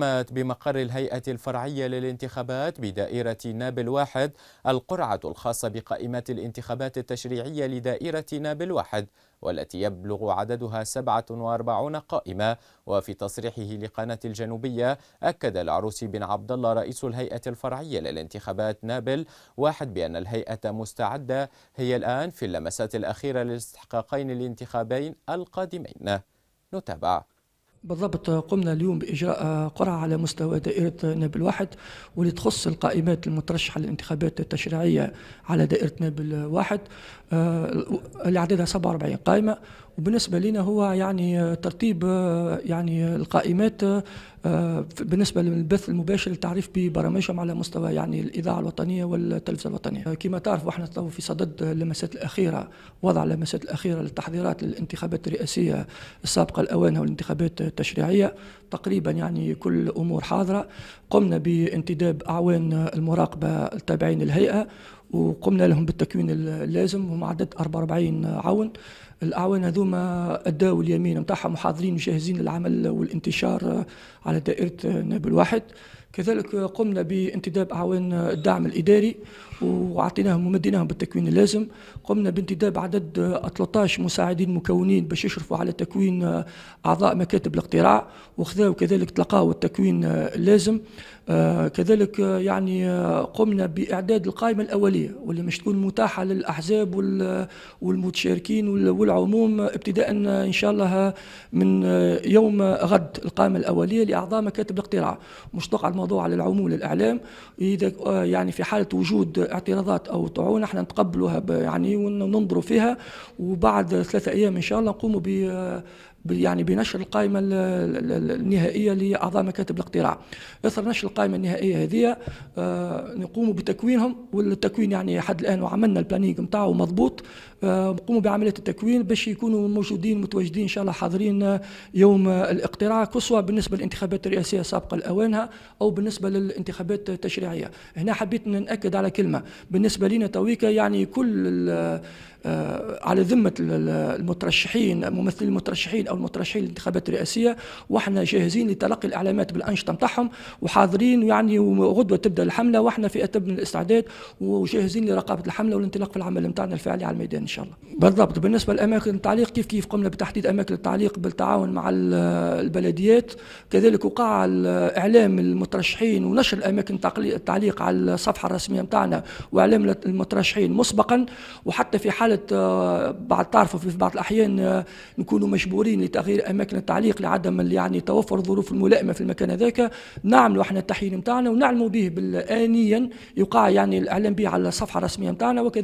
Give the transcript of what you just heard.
تمت بمقر الهيئة الفرعية للانتخابات بدائرة نابل واحد القرعة الخاصة بقائمة الانتخابات التشريعية لدائرة نابل واحد والتي يبلغ عددها 47 قائمة وفي تصريحه لقناة الجنوبية أكد العروسي بن عبد الله رئيس الهيئة الفرعية للانتخابات نابل واحد بأن الهيئة مستعدة هي الآن في اللمسات الأخيرة للاستحقاقين الانتخابين القادمين نتابع بالضبط قمنا اليوم بإجراء قرعة على مستوى دائرة نابل واحد واللي تخص القائمات المترشحة للانتخابات التشريعية على دائرة نابل واحد آه، اللي عددها 47 قائمة وبالنسبة لنا هو يعني ترتيب آه، يعني القائمات آه، آه، بالنسبه للبث المباشر التعريف ببرامجهم على مستوى يعني الاذاعه الوطنيه والتلفزه الوطنيه آه، كما تعرفوا احنا تو في صدد اللمسات الاخيره وضع اللمسات الاخيره للتحضيرات للانتخابات الرئاسيه السابقه الاوانها والانتخابات التشريعيه تقريبا يعني كل امور حاضره قمنا بانتداب اعوان المراقبه التابعين للهيئه وقمنا لهم بالتكوين اللازم هم عدد 44 عون الاعوان هذوما اداوا اليمين نتاعهم محاضرين وجاهزين للعمل والانتشار على دائره نابل واحد كذلك قمنا بانتداب أعوان الدعم الإداري وعطيناهم ومديناهم بالتكوين اللازم قمنا بانتداب عدد 13 مساعدين مكونين باش يشرفوا على تكوين أعضاء مكاتب الاقتراع وخذاو كذلك تلقاو التكوين اللازم آه، كذلك يعني قمنا بإعداد القائمة الأولية واللي مش تكون متاحة للأحزاب والمتشاركين والعموم ابتداء إن شاء الله من يوم غد القائمة الأولية لأعضاء مكاتب الاقتراع مش تقعد الموضوع على العموم للاعلام اذا آه، يعني في حاله وجود اعتراضات او طعون احنا نتقبلوها يعني وننظروا فيها وبعد ثلاثة ايام ان شاء الله نقوموا ب آه، يعني بنشر القائمه النهائيه لاعضاء مكاتب الاقتراع اثر نشر القائمه النهائيه هذه آه، نقوم بتكوينهم والتكوين يعني حد الان وعملنا البلانينج نتاعو مضبوط آه، نقوم بعمليه التكوين باش يكونوا موجودين متواجدين ان شاء الله حاضرين آه، يوم الاقتراع كسوة بالنسبه للانتخابات الرئاسيه السابقه لاوانها او بالنسبه للانتخابات التشريعيه هنا حبيت ناكد على كلمه بالنسبه لنا تويكا يعني كل آه، على ذمه المترشحين ممثلي المترشحين او المترشحين للانتخابات الرئاسيه واحنا جاهزين لتلقي الاعلامات بالانشطه نتاعهم وحاضرين يعني وغدوه تبدا الحمله واحنا في اتم الاستعداد وجاهزين لرقابه الحمله والانطلاق في العمل نتاعنا الفعلي على الميدان ان شاء الله. بالضبط بالنسبه لاماكن التعليق كيف كيف قمنا بتحديد اماكن التعليق بالتعاون مع البلديات كذلك وقع اعلام المترشحين ونشر اماكن التعليق على الصفحه الرسميه نتاعنا واعلام المترشحين مسبقا وحتى في حاله حالة آه، بعد تعرفوا في بعض الأحيان آه، نكونوا مجبورين لتغيير أماكن التعليق لعدم يعني توفر الظروف الملائمة في المكان هذاك نعملوا احنا التحيين نتاعنا ونعلموا به بالانيا يقع يعني الاعلان به على الصفحة الرسمية نتاعنا وكذلك